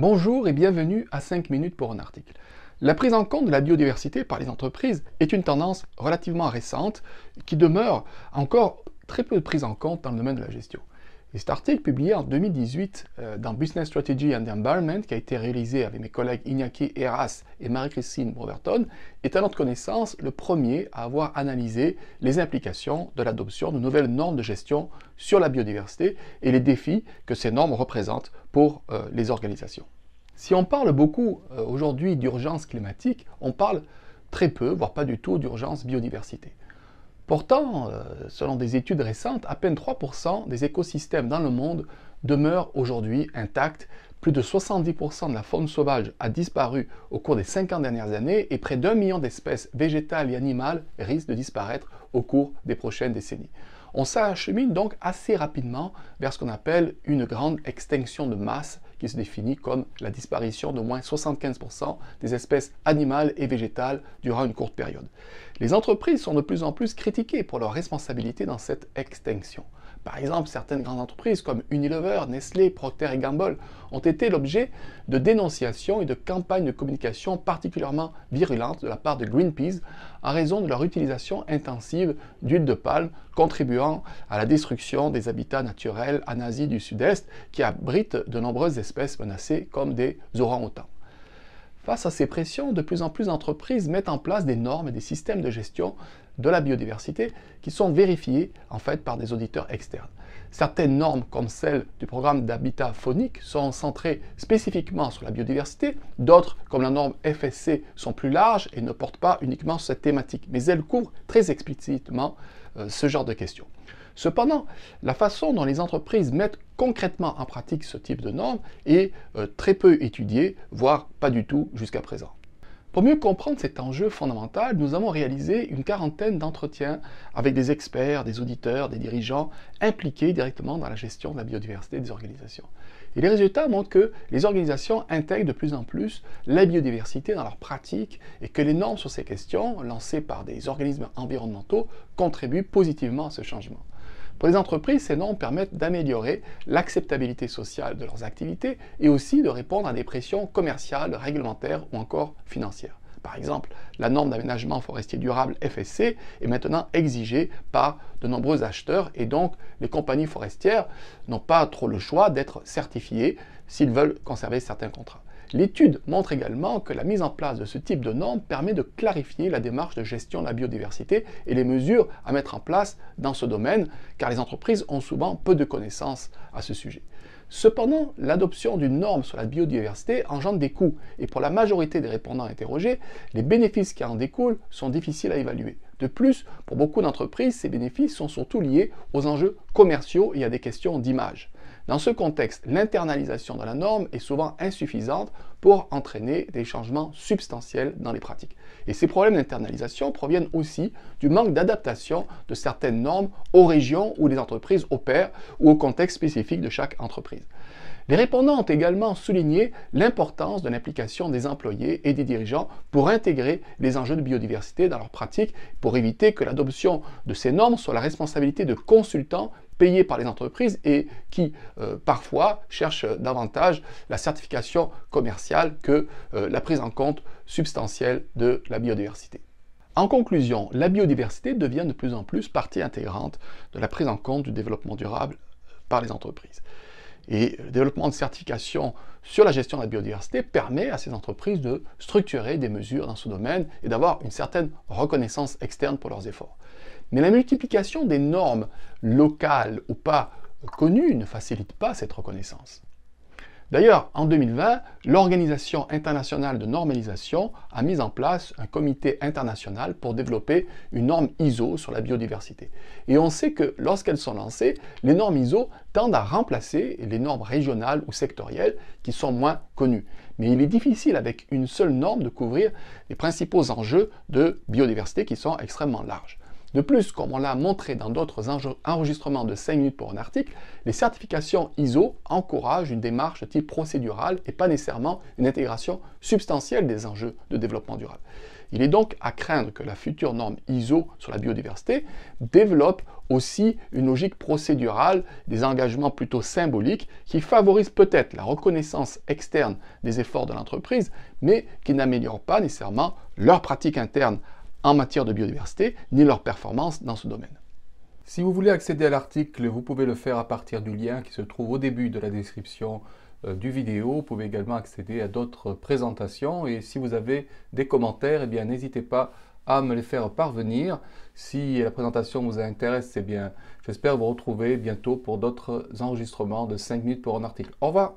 Bonjour et bienvenue à 5 minutes pour un article. La prise en compte de la biodiversité par les entreprises est une tendance relativement récente qui demeure encore très peu prise en compte dans le domaine de la gestion cet article publié en 2018 euh, dans Business Strategy and the Environment, qui a été réalisé avec mes collègues Iñaki Eras et Marie-Christine Broverton, est à notre connaissance le premier à avoir analysé les implications de l'adoption de nouvelles normes de gestion sur la biodiversité et les défis que ces normes représentent pour euh, les organisations. Si on parle beaucoup euh, aujourd'hui d'urgence climatique, on parle très peu, voire pas du tout, d'urgence biodiversité. Pourtant, euh, selon des études récentes, à peine 3% des écosystèmes dans le monde demeurent aujourd'hui intacts. Plus de 70% de la faune sauvage a disparu au cours des 50 dernières années et près d'un million d'espèces végétales et animales risquent de disparaître au cours des prochaines décennies. On s'achemine donc assez rapidement vers ce qu'on appelle une grande extinction de masse qui se définit comme la disparition d'au moins 75% des espèces animales et végétales durant une courte période. Les entreprises sont de plus en plus critiquées pour leur responsabilité dans cette extinction. Par exemple, certaines grandes entreprises comme Unilever, Nestlé, Procter et Gamble ont été l'objet de dénonciations et de campagnes de communication particulièrement virulentes de la part de Greenpeace en raison de leur utilisation intensive d'huile de palme contribuant à la destruction des habitats naturels en Asie du Sud-Est qui abritent de nombreuses espèces menacées comme des orangs-outans. Face à ces pressions, de plus en plus d'entreprises mettent en place des normes et des systèmes de gestion de la biodiversité qui sont vérifiées en fait par des auditeurs externes. Certaines normes comme celles du programme d'habitat phonique sont centrées spécifiquement sur la biodiversité, d'autres comme la norme FSC sont plus larges et ne portent pas uniquement sur cette thématique, mais elles couvrent très explicitement euh, ce genre de questions. Cependant, la façon dont les entreprises mettent concrètement en pratique ce type de normes est euh, très peu étudiée, voire pas du tout jusqu'à présent. Pour mieux comprendre cet enjeu fondamental, nous avons réalisé une quarantaine d'entretiens avec des experts, des auditeurs, des dirigeants impliqués directement dans la gestion de la biodiversité des organisations. Et les résultats montrent que les organisations intègrent de plus en plus la biodiversité dans leurs pratiques et que les normes sur ces questions, lancées par des organismes environnementaux, contribuent positivement à ce changement. Pour les entreprises, ces normes permettent d'améliorer l'acceptabilité sociale de leurs activités et aussi de répondre à des pressions commerciales, réglementaires ou encore financières. Par exemple, la norme d'aménagement forestier durable FSC est maintenant exigée par de nombreux acheteurs et donc les compagnies forestières n'ont pas trop le choix d'être certifiées s'ils veulent conserver certains contrats. L'étude montre également que la mise en place de ce type de normes permet de clarifier la démarche de gestion de la biodiversité et les mesures à mettre en place dans ce domaine, car les entreprises ont souvent peu de connaissances à ce sujet. Cependant, l'adoption d'une norme sur la biodiversité engendre des coûts, et pour la majorité des répondants interrogés, les bénéfices qui en découlent sont difficiles à évaluer. De plus, pour beaucoup d'entreprises, ces bénéfices sont surtout liés aux enjeux commerciaux et à des questions d'image. Dans ce contexte, l'internalisation de la norme est souvent insuffisante pour entraîner des changements substantiels dans les pratiques. Et ces problèmes d'internalisation proviennent aussi du manque d'adaptation de certaines normes aux régions où les entreprises opèrent ou au contexte spécifique de chaque entreprise. Les répondants ont également souligné l'importance de l'implication des employés et des dirigeants pour intégrer les enjeux de biodiversité dans leurs pratiques, pour éviter que l'adoption de ces normes soit la responsabilité de consultants payés par les entreprises et qui euh, parfois cherchent davantage la certification commerciale que euh, la prise en compte substantielle de la biodiversité. En conclusion, la biodiversité devient de plus en plus partie intégrante de la prise en compte du développement durable euh, par les entreprises. Et le développement de certifications sur la gestion de la biodiversité permet à ces entreprises de structurer des mesures dans ce domaine et d'avoir une certaine reconnaissance externe pour leurs efforts. Mais la multiplication des normes locales ou pas connues ne facilite pas cette reconnaissance. D'ailleurs, en 2020, l'Organisation internationale de normalisation a mis en place un comité international pour développer une norme ISO sur la biodiversité. Et on sait que lorsqu'elles sont lancées, les normes ISO tendent à remplacer les normes régionales ou sectorielles qui sont moins connues. Mais il est difficile avec une seule norme de couvrir les principaux enjeux de biodiversité qui sont extrêmement larges. De plus, comme on l'a montré dans d'autres enregistrements de 5 minutes pour un article, les certifications ISO encouragent une démarche de type procédurale et pas nécessairement une intégration substantielle des enjeux de développement durable. Il est donc à craindre que la future norme ISO sur la biodiversité développe aussi une logique procédurale, des engagements plutôt symboliques qui favorisent peut-être la reconnaissance externe des efforts de l'entreprise, mais qui n'améliorent pas nécessairement leur pratique interne en matière de biodiversité, ni leur performance dans ce domaine. Si vous voulez accéder à l'article, vous pouvez le faire à partir du lien qui se trouve au début de la description euh, du vidéo. Vous pouvez également accéder à d'autres présentations et si vous avez des commentaires, eh bien n'hésitez pas à me les faire parvenir. Si la présentation vous intéresse, eh bien j'espère vous retrouver bientôt pour d'autres enregistrements de 5 minutes pour un article. Au revoir